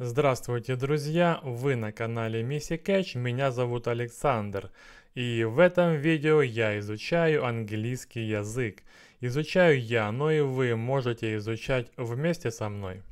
Здравствуйте, друзья! Вы на канале Мисси Кэч, меня зовут Александр. И в этом видео я изучаю английский язык. Изучаю я, но и вы можете изучать вместе со мной.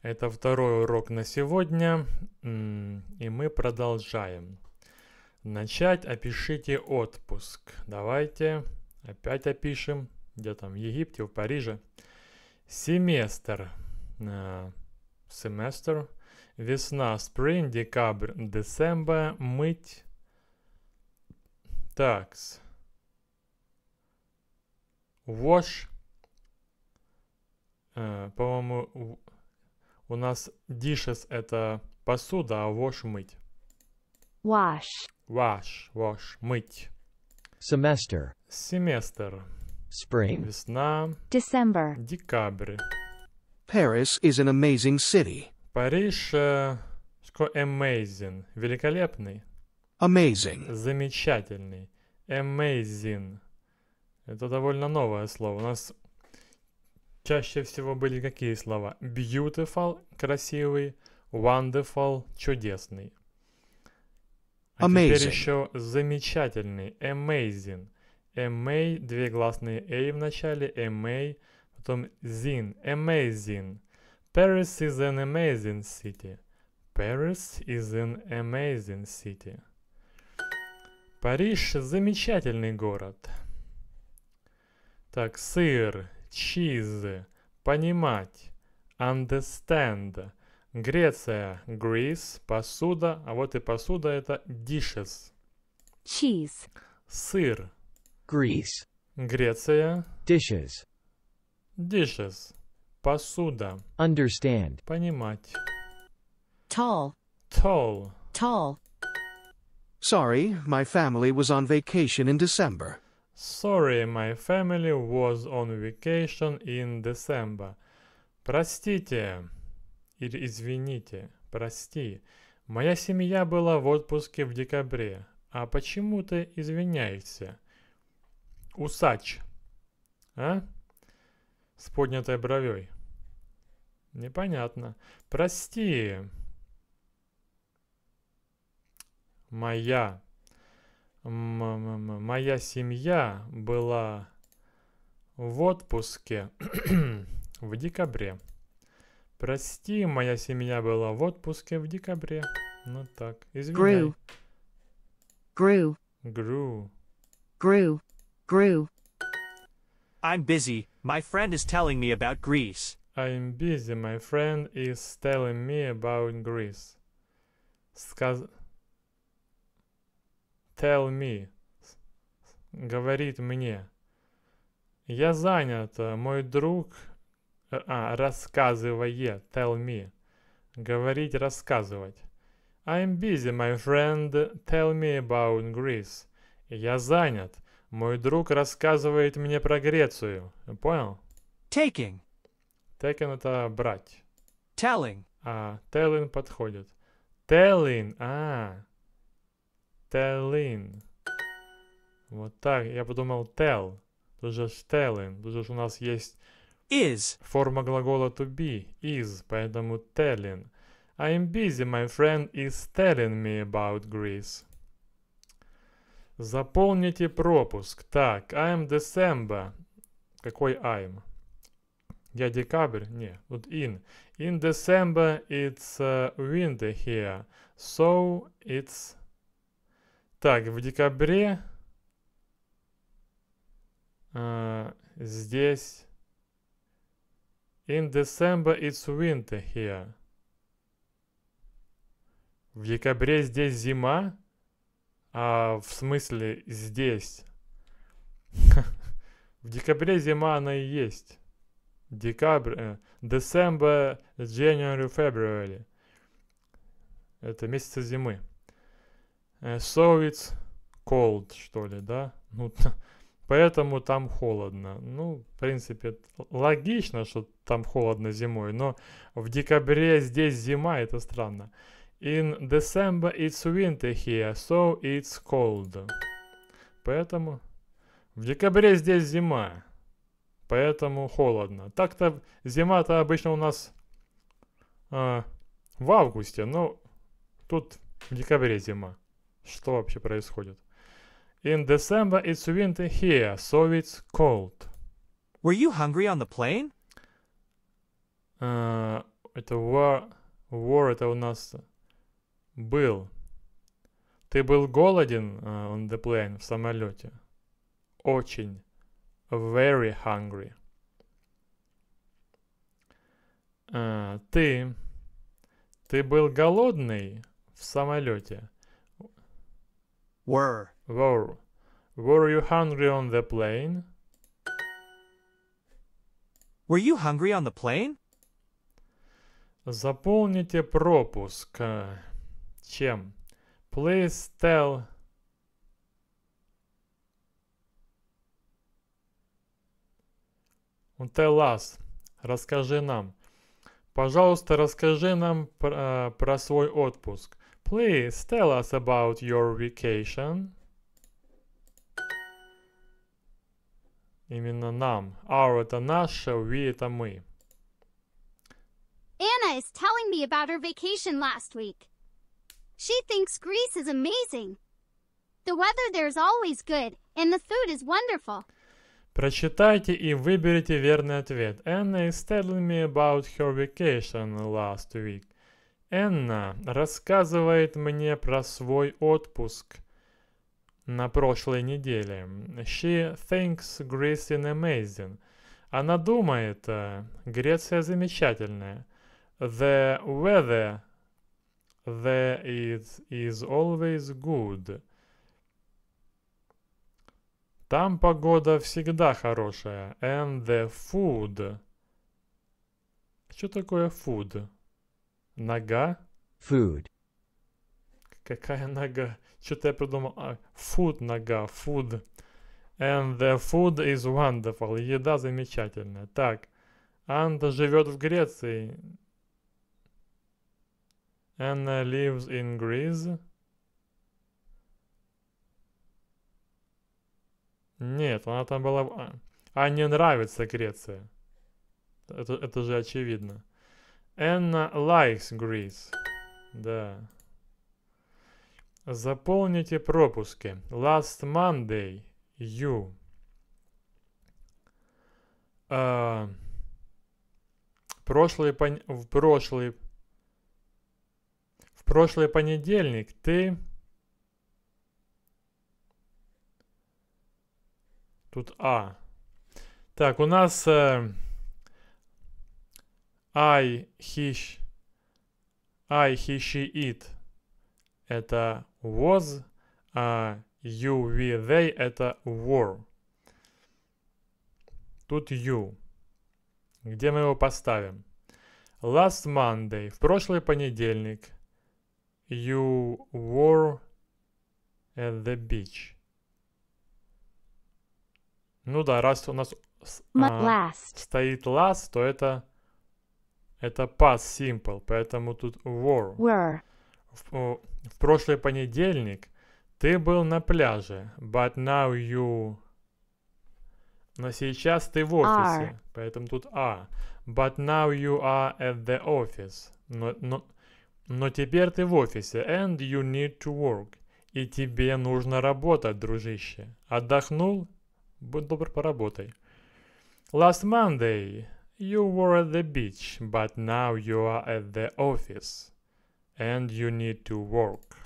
Это второй урок на сегодня, и мы продолжаем. Начать опишите отпуск. Давайте опять опишем, где там, в Египте, в Париже. Семестр. А, семестр. Весна, спринт, декабрь, десембр, мить. Такс. Wash. Э, По-моему, у нас dishes это посуда, а wash мыть. Wash. Wash, wash, мыть. Semester. Семестр. Spring. Весна. December. Декабрь. Paris is an amazing city. Париж э, amazing, великолепный. Amazing. Замечательный. Amazing. Это довольно новое слово. У нас чаще всего были какие слова? Beautiful, красивый, wonderful, чудесный. А amazing. теперь еще замечательный, amazing. Amay, а, две гласные A «а» в начале, amay, потом зин, amazing. Paris is an amazing city. Paris is an amazing city. Париж – замечательный город. Так, сыр, cheese, понимать, understand. Греция – Greece, посуда, а вот и посуда – это dishes. Cheese. Сыр. Greece. Греция. Dishes. Dishes. Посуда. Understand. Понимать. Tall. Tall. Tall. Sorry, my family was on vacation in December. Sorry, my family was on vacation in December. Простите или извините, прости. Моя семья была в отпуске в декабре. А почему ты извиняешься? Усач. А? с поднятой бровей. Непонятно. Прости. Моя. М -м -м моя семья была в отпуске в декабре. Прости, моя семья была в отпуске в декабре. Ну так, извиняй. Grew. Grew. Grew. Grew. Grew. I'm busy, my friend is telling me about Greece. I'm busy, my friend is telling me about Greece. Сказ... Tell me. Говорит мне. Я занят, мой друг... Э, а, рассказывает, tell me. Говорить, рассказывать. I'm busy, my friend, tell me about Greece. Я занят. Мой друг рассказывает мне про Грецию. Понял? Taking. Taking это брать. Telling. А, telling подходит. Telling, а. Telling. Вот так, я подумал tell. Тут же telling, тут же у нас есть... Is. Форма глагола to be, is, поэтому telling. I'm busy, my friend is telling me about Greece. Заполните пропуск. Так, I'm December. Какой I'm? Я декабрь? Не, тут in. In December it's uh, э, winter here. So it's... Так, в декабре uh, здесь... In December it's winter here. В декабре здесь зима? А, в смысле здесь? В декабре зима она и есть. Декабрь, э, December, January, February. Это месяцы зимы. Э, so it's cold, что ли, да? Ну, поэтому там холодно. Ну, в принципе, логично, что там холодно зимой, но в декабре здесь зима, это странно. Uh, In December it's winter here, so it's cold. Поэтому в декабре здесь зима, поэтому холодно. Так-то зима-то обычно у нас э, в августе, но тут в декабре зима. Что вообще происходит? In December it's winter here, so it's cold. Were you hungry on the plane? Э, это war, war это у нас был. Ты был голоден uh, on the plane, в самолете? Очень. Very hungry. Uh, ты. Ты был голодный в самолете? Were. Were. Were you hungry on the plane? Were you hungry on the plane? Заполните пропуск чем. Please tell Tell us. Расскажи нам. Пожалуйста, расскажи нам про, про свой отпуск. Please tell us about your vacation. Именно нам. Our это наше, we это мы. Anna is telling me about her vacation last week. She thinks Greece is amazing. The weather there is always good, and the food is wonderful. Прочитайте и выберите верный ответ. Anna is telling me about her vacation last week. Энна рассказывает мне про свой отпуск на прошлой неделе. She thinks Greece is amazing. Она думает, Греция замечательная. The weather There it is always good. Там погода всегда хорошая. And the food. Что такое food? Нога? Food. Какая нога? Что-то я придумал. А, food нога, food. And the food is wonderful. Еда замечательная. Так, Анна живет в Греции. Anna lives in Greece. Нет, она там была... А. а, не нравится Греция. Это, это же очевидно. Anna likes Greece. Да. Заполните пропуски. Last Monday. You. Uh, прошлый пон... В прошлый прошлый понедельник ты... Тут А. Так, у нас э, I, his, I, he, she, it. Это was, а you, we, they это were. Тут you. Где мы его поставим? Last Monday, в прошлый понедельник – you were at the beach. Ну да, раз у нас а, стоит last, то это это past simple, поэтому тут were. were. В, в прошлый понедельник ты был на пляже, but now you... Но сейчас ты в офисе, are. поэтому тут are. But now you are at the office. Но, но, но теперь ты в офисе, and you need to work. И тебе нужно работать, дружище. Отдохнул? Будь добр, поработай. Last Monday you were at the beach, but now you are at the office. And you need to work.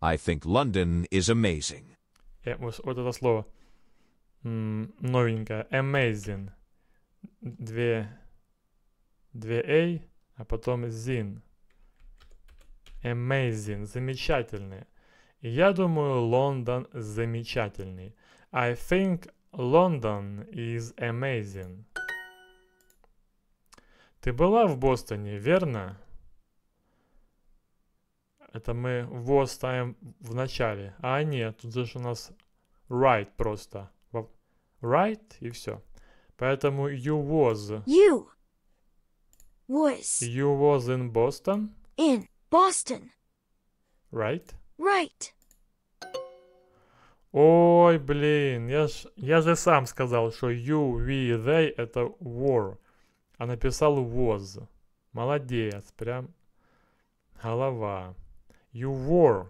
I think London is amazing. Э, вот, вот это слово. М новенькое. Amazing. Две... Две A а потом зин Amazing, замечательный. Я думаю, Лондон замечательный. I think London is amazing. Ты была в Бостоне, верно? Это мы was ставим в начале. А нет, тут же у нас right просто. Right и все. Поэтому you was. You was. You was in Boston? In Boston. Right? Right. Ой, блин, я ж, я же сам сказал, что you, we, they это were, а написал was. Молодец, прям голова. You were,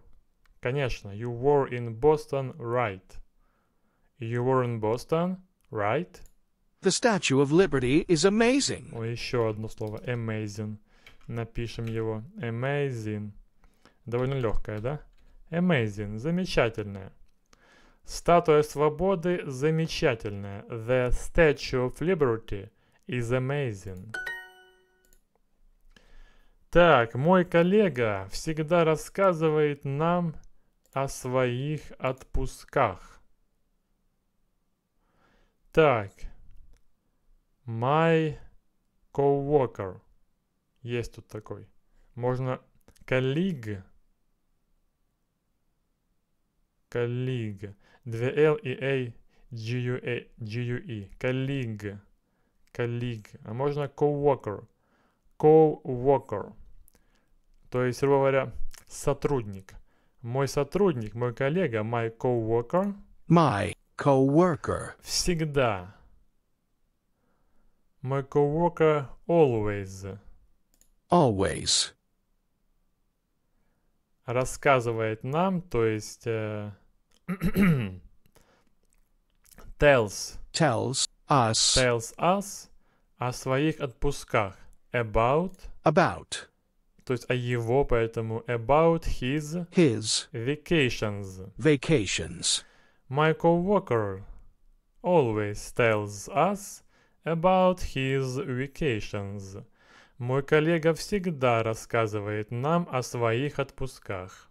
конечно, you were in Boston, right? You were in Boston, right? The Statue of Liberty is amazing. О, еще одно слово. Amazing. Напишем его. Amazing. Довольно легкое, да? Amazing. Замечательное. Статуя свободы замечательная. The Statue of Liberty is amazing. Так, мой коллега всегда рассказывает нам о своих отпусках. Так, My coworker. Есть тут такой. Можно коллег. Коллег. Две L и A G-U-E. G-U-E. Коллег. Коллег. А можно coworker. Coworker. То есть, грубо говоря, сотрудник. Мой сотрудник, мой коллега, my coworker. My coworker. Всегда Макуока always. Always. Рассказывает нам, то есть... Э, tells. Tells us. Tells us о своих отпусках. About. About. То есть о его, поэтому about his. His. Vacations. Vacations. My coworker always tells us about his vacations. Мой коллега всегда рассказывает нам о своих отпусках.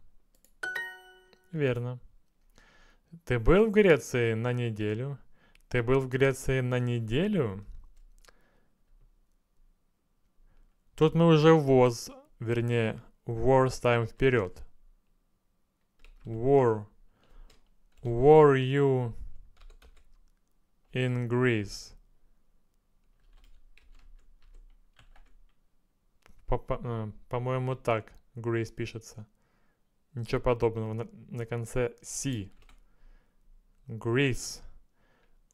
Верно. Ты был в Греции на неделю? Ты был в Греции на неделю? Тут мы уже was, вернее, war ставим вперед. War. were you in Greece. Э, по-моему, так Grace пишется. Ничего подобного. На, на конце C. Greece.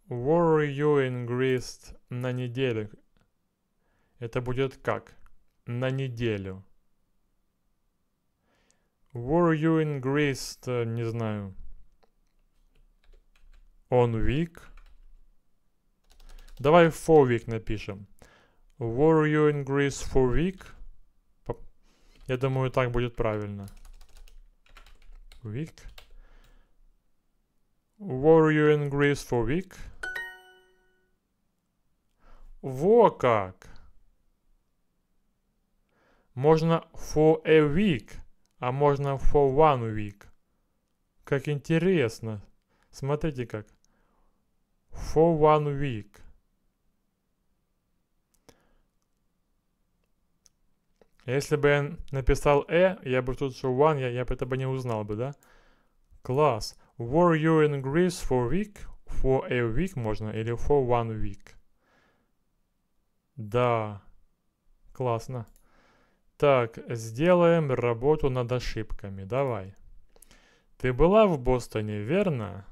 Were you in Greece на неделю? Это будет как? На неделю. Were you in Greece? Не знаю. On week. Давай for week напишем. Were you in Greece for week? Я думаю, так будет правильно. Week. Were you in Greece for week? Во как! Можно for a week, а можно for one week. Как интересно. Смотрите как. For one week. Если бы я написал «э», я бы тут что «one», я, я бы это бы не узнал бы, да? Класс. Were you in Greece for a week? For a week можно или for one week? Да. Классно. Так, сделаем работу над ошибками. Давай. Ты была в Бостоне, верно?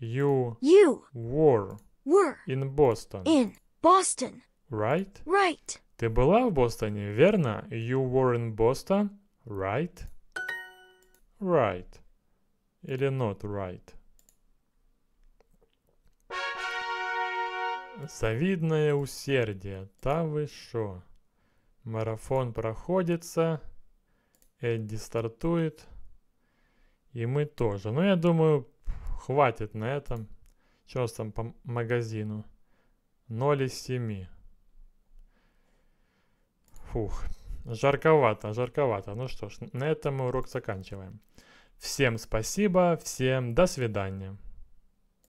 You, you were, were in Boston. In Boston. Right? Right. Ты была в Бостоне, верно? You were in Boston, right? Right. Или not right. Завидное усердие, та вы шо. Марафон проходится, Эдди стартует, и мы тоже. Но ну, я думаю, хватит на этом. Что там по магазину? 0 из 7. Фух, жарковато, жарковато. Ну что ж, на этом мы урок заканчиваем. Всем спасибо, всем до свидания.